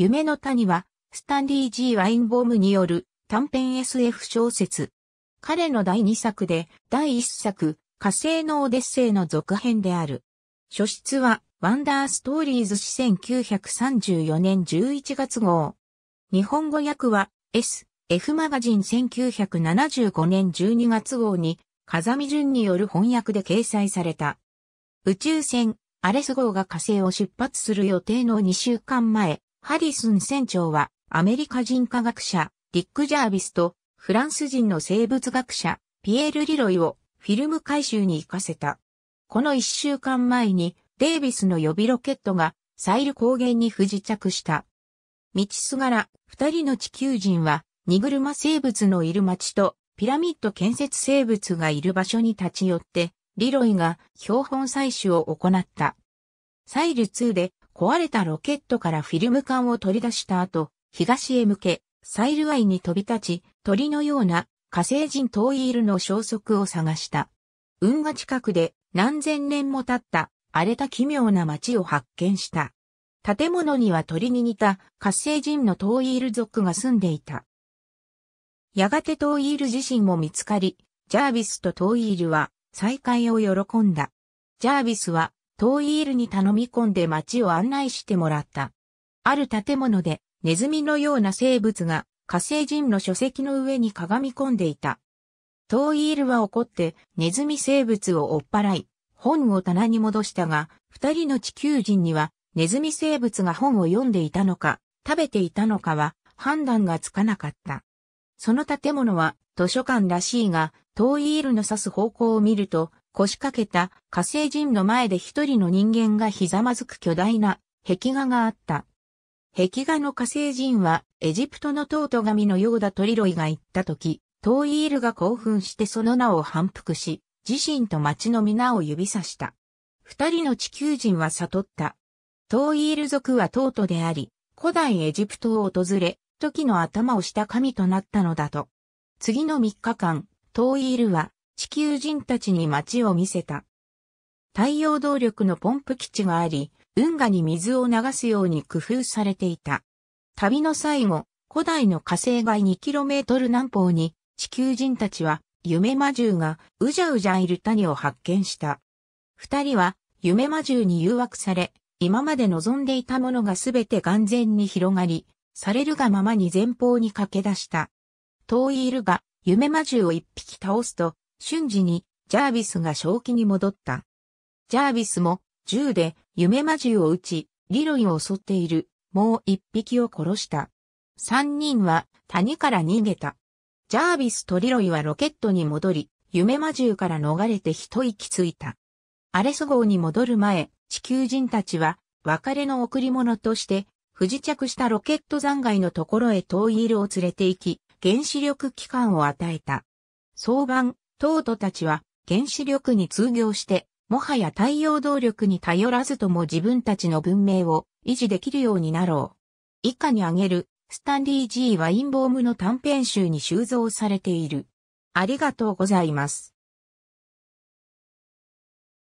夢の谷は、スタンリー・ジー・ワインボームによる短編 SF 小説。彼の第2作で、第1作、火星のオデッセイの続編である。書室は、ワンダーストーリーズ史1934年11月号。日本語訳は、S、F マガジン1975年12月号に、風見淳による翻訳で掲載された。宇宙船、アレス号が火星を出発する予定の2週間前、ハリスン船長はアメリカ人科学者ディック・ジャービスとフランス人の生物学者ピエール・リロイをフィルム回収に行かせた。この一週間前にデイビスの予備ロケットがサイル高原に不時着した。道すがら二人の地球人は荷車生物のいる町とピラミッド建設生物がいる場所に立ち寄ってリロイが標本採取を行った。サイル2で壊れたロケットからフィルム管を取り出した後、東へ向け、サイルアイに飛び立ち、鳥のような火星人トイールの消息を探した。運河近くで何千年も経った荒れた奇妙な街を発見した。建物には鳥に似た火星人のトイール族が住んでいた。やがてトイール自身も見つかり、ジャービスとトイールは再会を喜んだ。ジャービスはトーイールに頼み込んで町を案内してもらった。ある建物でネズミのような生物が火星人の書籍の上にかがみ込んでいた。トーイールは怒ってネズミ生物を追っ払い、本を棚に戻したが、二人の地球人にはネズミ生物が本を読んでいたのか、食べていたのかは判断がつかなかった。その建物は図書館らしいが、トーイールの指す方向を見ると腰掛けた火星人の前で一人の人間がひざまずく巨大な壁画があった。壁画の火星人はエジプトのトート神のようだトリロイが言った時、トーイールが興奮してその名を反復し、自身と町の皆を指さした。二人の地球人は悟った。トーイール族はトートであり、古代エジプトを訪れ、時の頭をした神となったのだと。次の三日間、トーイールは地球人たちに街を見せた。太陽動力のポンプ基地があり、運河に水を流すように工夫されていた。旅の最後、古代の火星外 2km 南方に地球人たちは夢魔獣がうじゃうじゃいる谷を発見した。二人は夢魔獣に誘惑され、今まで望んでいたものがすべて眼前に広がり、されるがままに前方に駆け出した。遠いいるが、夢魔獣を一匹倒すと、瞬時にジャービスが正気に戻った。ジャービスも銃で夢魔獣を撃ち、リロイを襲っている、もう一匹を殺した。三人は谷から逃げた。ジャービスとリロイはロケットに戻り、夢魔獣から逃れて一息ついた。アレス号に戻る前、地球人たちは別れの贈り物として、不時着したロケット残骸のところへトイールを連れて行き、原子力機関を与えた。早晩、トートたちは原子力に通行して、もはや太陽動力に頼らずとも自分たちの文明を維持できるようになろう。以下に挙げる、スタンリー・ジー・ワインボームの短編集に収蔵されている。ありがとうございます。